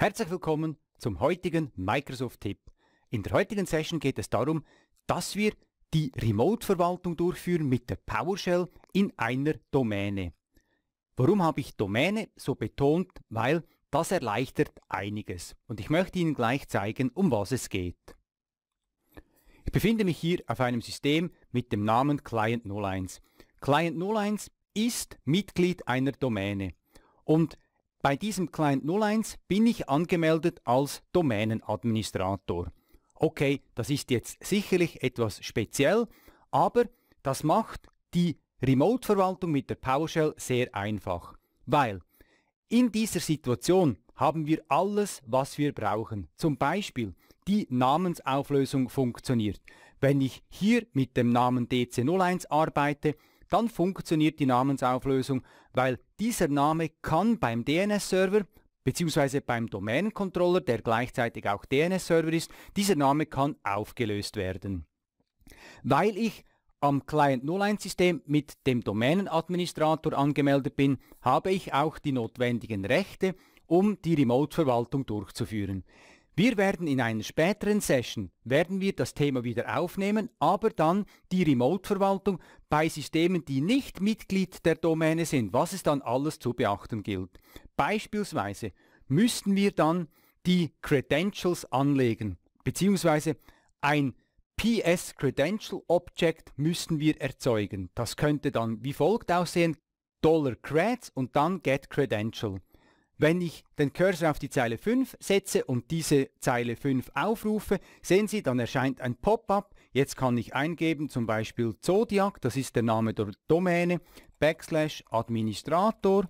Herzlich willkommen zum heutigen Microsoft-Tipp. In der heutigen Session geht es darum, dass wir die Remote-Verwaltung durchführen mit der PowerShell in einer Domäne. Warum habe ich Domäne so betont? Weil das erleichtert einiges. Und ich möchte Ihnen gleich zeigen, um was es geht. Ich befinde mich hier auf einem System mit dem Namen Client 01. Client 01 ist Mitglied einer Domäne. Und bei diesem Client 01 bin ich angemeldet als Domänenadministrator. Okay, das ist jetzt sicherlich etwas speziell, aber das macht die Remote-Verwaltung mit der PowerShell sehr einfach, weil in dieser Situation haben wir alles, was wir brauchen. Zum Beispiel die Namensauflösung funktioniert. Wenn ich hier mit dem Namen DC01 arbeite, dann funktioniert die Namensauflösung, weil dieser Name kann beim DNS-Server bzw. beim Domain-Controller, der gleichzeitig auch DNS-Server ist, dieser Name kann aufgelöst werden. Weil ich am Client 01 System mit dem Domänenadministrator angemeldet bin, habe ich auch die notwendigen Rechte, um die Remote-Verwaltung durchzuführen. Wir werden in einer späteren Session, werden wir das Thema wieder aufnehmen, aber dann die Remote-Verwaltung bei Systemen, die nicht Mitglied der Domäne sind, was es dann alles zu beachten gilt. Beispielsweise müssten wir dann die Credentials anlegen, beziehungsweise ein PS Credential Object müssten wir erzeugen. Das könnte dann wie folgt aussehen, $creds und dann Get Credential. Wenn ich den Cursor auf die Zeile 5 setze und diese Zeile 5 aufrufe, sehen Sie, dann erscheint ein Pop-up. Jetzt kann ich eingeben, zum Beispiel Zodiac, das ist der Name der Domäne, Backslash Administrator.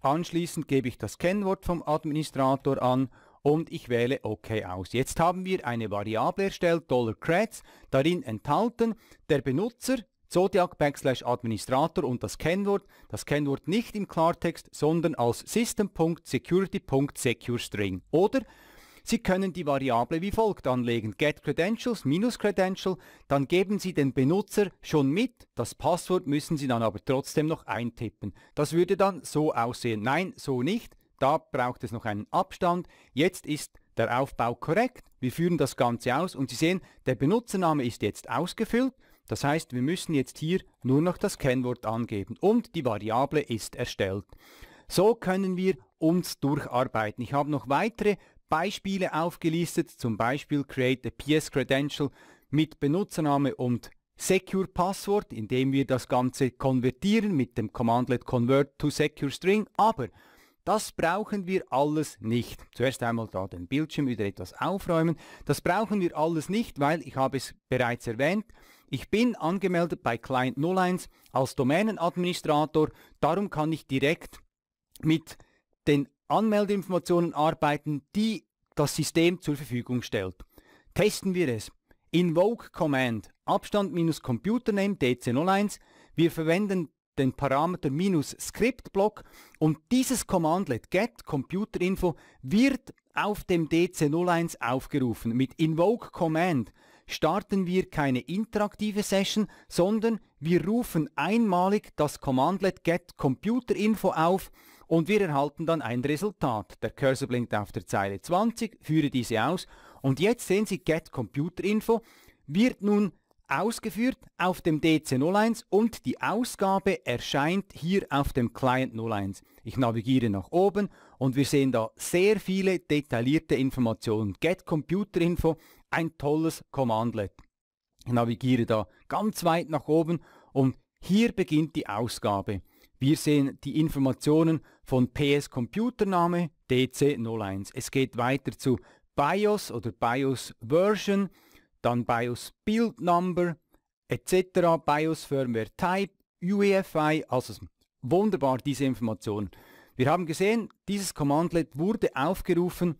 Anschließend gebe ich das Kennwort vom Administrator an und ich wähle OK aus. Jetzt haben wir eine Variable erstellt, $creds, darin enthalten der Benutzer, Zodiac Administrator und das Kennwort, das Kennwort nicht im Klartext, sondern als system.security.secureString. Oder Sie können die Variable wie folgt anlegen, getCredentials Credential, dann geben Sie den Benutzer schon mit, das Passwort müssen Sie dann aber trotzdem noch eintippen. Das würde dann so aussehen, nein, so nicht, da braucht es noch einen Abstand, jetzt ist der Aufbau korrekt, wir führen das Ganze aus und Sie sehen, der Benutzername ist jetzt ausgefüllt, das heißt, wir müssen jetzt hier nur noch das Kennwort angeben und die Variable ist erstellt. So können wir uns durcharbeiten. Ich habe noch weitere Beispiele aufgelistet, zum Beispiel Create a PS Credential mit Benutzername und Secure Passwort, indem wir das Ganze konvertieren mit dem Commandlet Convert to Secure String, aber das brauchen wir alles nicht. Zuerst einmal da den Bildschirm wieder etwas aufräumen. Das brauchen wir alles nicht, weil ich habe es bereits erwähnt, habe, ich bin angemeldet bei Client 01 als Domänenadministrator, darum kann ich direkt mit den Anmeldeinformationen arbeiten, die das System zur Verfügung stellt. Testen wir es. Invoke Command Abstand-Computername DC01. Wir verwenden den Parameter minus Script-Block und dieses Commandlet get Computerinfo wird auf dem DC01 aufgerufen. Mit Invoke Command starten wir keine interaktive Session, sondern wir rufen einmalig das Commandlet get Computer Info auf und wir erhalten dann ein Resultat. Der Cursor blinkt auf der Zeile 20, führe diese aus und jetzt sehen Sie get Computer Info wird nun ausgeführt auf dem DC01 und die Ausgabe erscheint hier auf dem Client 01. Ich navigiere nach oben und wir sehen da sehr viele detaillierte Informationen. Get Computer Info ein tolles Commandlet. Ich navigiere da ganz weit nach oben und hier beginnt die Ausgabe. Wir sehen die Informationen von PS Computername DC01. Es geht weiter zu BIOS oder BIOS Version, dann BIOS Build Number etc. BIOS Firmware Type, UEFI, also wunderbar diese Informationen. Wir haben gesehen, dieses Commandlet wurde aufgerufen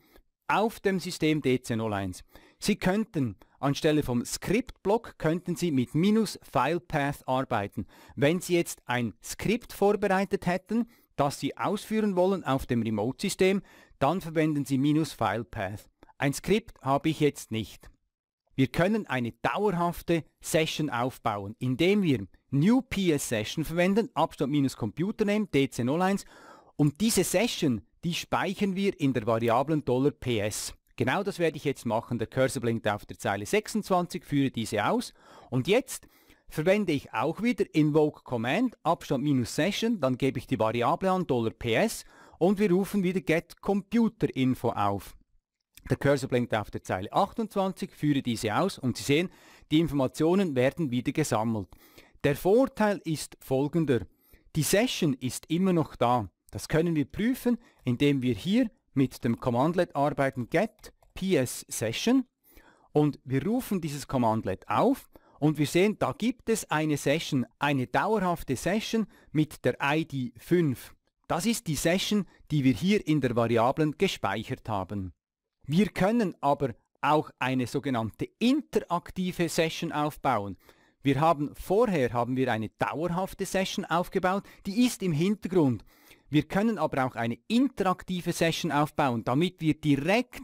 auf dem System DC01. Sie könnten anstelle vom Skriptblock könnten Sie mit minus Filepath arbeiten. Wenn Sie jetzt ein Skript vorbereitet hätten, das Sie ausführen wollen auf dem Remote-System, dann verwenden Sie minus Filepath. Ein Skript habe ich jetzt nicht. Wir können eine dauerhafte Session aufbauen, indem wir New PS Session verwenden, Abstand minus Computername, DC01, und diese Session, die speichern wir in der Variablen $PS. Genau das werde ich jetzt machen. Der Cursor blinkt auf der Zeile 26, führe diese aus. Und jetzt verwende ich auch wieder invoke command, Abstand minus Session, dann gebe ich die Variable an, $PS und wir rufen wieder get computer info auf. Der Cursor blinkt auf der Zeile 28, führe diese aus und Sie sehen, die Informationen werden wieder gesammelt. Der Vorteil ist folgender. Die Session ist immer noch da. Das können wir prüfen, indem wir hier mit dem Commandlet arbeiten get ps-session und wir rufen dieses Commandlet auf und wir sehen, da gibt es eine Session, eine dauerhafte Session mit der ID 5. Das ist die Session, die wir hier in der Variablen gespeichert haben. Wir können aber auch eine sogenannte interaktive Session aufbauen. Wir haben vorher haben wir eine dauerhafte Session aufgebaut, die ist im Hintergrund. Wir können aber auch eine interaktive Session aufbauen, damit wir direkt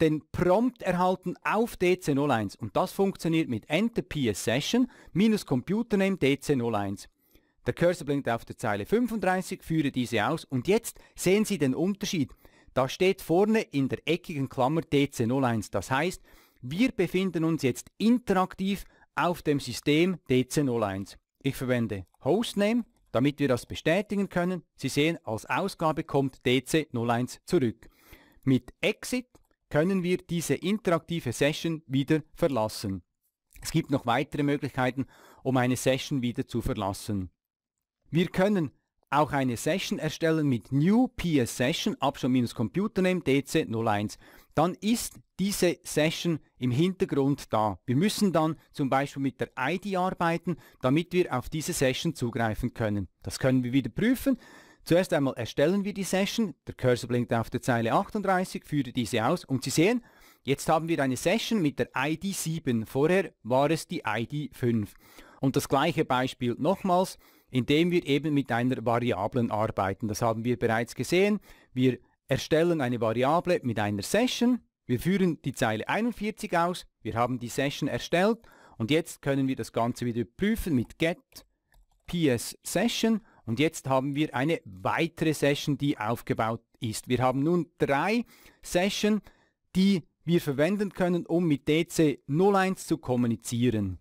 den Prompt erhalten auf DC01 und das funktioniert mit Enter PS Session minus Computername DC01. Der Cursor blinkt auf der Zeile 35, führe diese aus und jetzt sehen Sie den Unterschied. Da steht vorne in der eckigen Klammer DC01, das heißt, wir befinden uns jetzt interaktiv auf dem System DC01. Ich verwende Hostname damit wir das bestätigen können, Sie sehen, als Ausgabe kommt DC01 zurück. Mit Exit können wir diese interaktive Session wieder verlassen. Es gibt noch weitere Möglichkeiten, um eine Session wieder zu verlassen. Wir können auch eine Session erstellen mit New PS Session, Abstand-Computer-Name DC01 dann ist diese Session im Hintergrund da. Wir müssen dann zum Beispiel mit der ID arbeiten, damit wir auf diese Session zugreifen können. Das können wir wieder prüfen. Zuerst einmal erstellen wir die Session. Der Cursor blinkt auf der Zeile 38, führe diese aus und Sie sehen, jetzt haben wir eine Session mit der ID 7. Vorher war es die ID 5. Und das gleiche Beispiel nochmals, indem wir eben mit einer Variablen arbeiten. Das haben wir bereits gesehen. Wir erstellen eine Variable mit einer Session. Wir führen die Zeile 41 aus. Wir haben die Session erstellt und jetzt können wir das Ganze wieder prüfen mit get ps session und jetzt haben wir eine weitere Session, die aufgebaut ist. Wir haben nun drei Session, die wir verwenden können, um mit DC01 zu kommunizieren.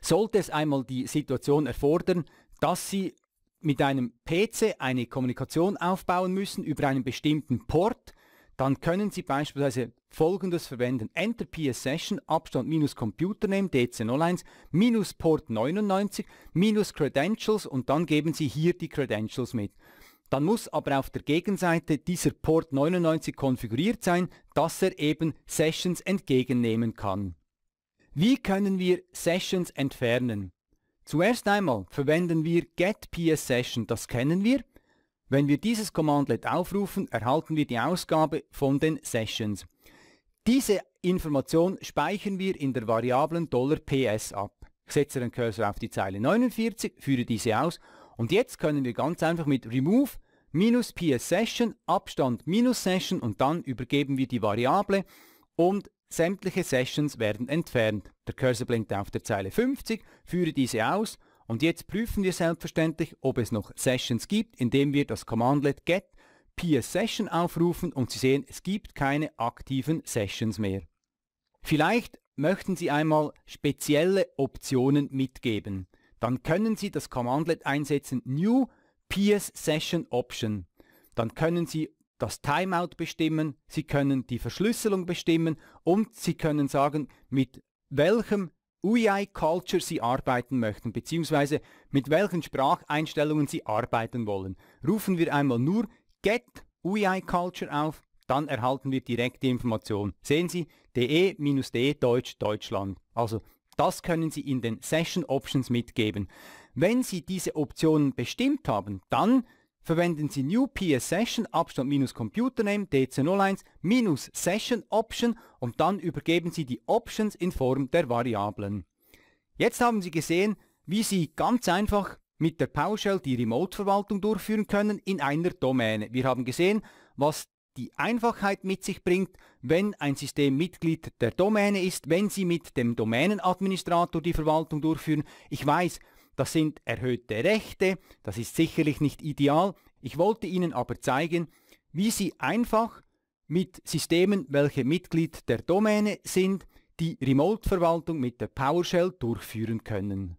Sollte es einmal die Situation erfordern, dass Sie mit einem PC eine Kommunikation aufbauen müssen über einen bestimmten Port, dann können Sie beispielsweise folgendes verwenden. Enter PS Session, Abstand minus Computer Computername, DC01, minus Port 99, minus Credentials und dann geben Sie hier die Credentials mit. Dann muss aber auf der Gegenseite dieser Port 99 konfiguriert sein, dass er eben Sessions entgegennehmen kann. Wie können wir Sessions entfernen? Zuerst einmal verwenden wir getPSSession, das kennen wir. Wenn wir dieses Commandlet aufrufen, erhalten wir die Ausgabe von den Sessions. Diese Information speichern wir in der Variablen $ps ab. Ich setze den Cursor auf die Zeile 49, führe diese aus und jetzt können wir ganz einfach mit remove minus pssession, Abstand minus Session und dann übergeben wir die Variable und sämtliche Sessions werden entfernt. Der Cursor blinkt auf der Zeile 50, führe diese aus und jetzt prüfen wir selbstverständlich, ob es noch Sessions gibt, indem wir das Commandlet get ps-session aufrufen und Sie sehen, es gibt keine aktiven Sessions mehr. Vielleicht möchten Sie einmal spezielle Optionen mitgeben. Dann können Sie das Commandlet einsetzen new ps-session option. Dann können Sie das Timeout bestimmen, Sie können die Verschlüsselung bestimmen und Sie können sagen, mit welchem UI-Culture Sie arbeiten möchten, beziehungsweise mit welchen Spracheinstellungen Sie arbeiten wollen. Rufen wir einmal nur Get UI-Culture auf, dann erhalten wir direkt die Information. Sehen Sie, de-de Deutsch Deutschland. Also das können Sie in den Session Options mitgeben. Wenn Sie diese Optionen bestimmt haben, dann verwenden Sie New PS Session Abstand minus Computername DC01 minus Session Option und dann übergeben Sie die Options in Form der Variablen. Jetzt haben Sie gesehen, wie Sie ganz einfach mit der PowerShell die Remote-Verwaltung durchführen können in einer Domäne. Wir haben gesehen, was die Einfachheit mit sich bringt, wenn ein System Mitglied der Domäne ist, wenn Sie mit dem Domänenadministrator die Verwaltung durchführen. Ich weiß, das sind erhöhte Rechte, das ist sicherlich nicht ideal. Ich wollte Ihnen aber zeigen, wie Sie einfach mit Systemen, welche Mitglied der Domäne sind, die Remote-Verwaltung mit der PowerShell durchführen können.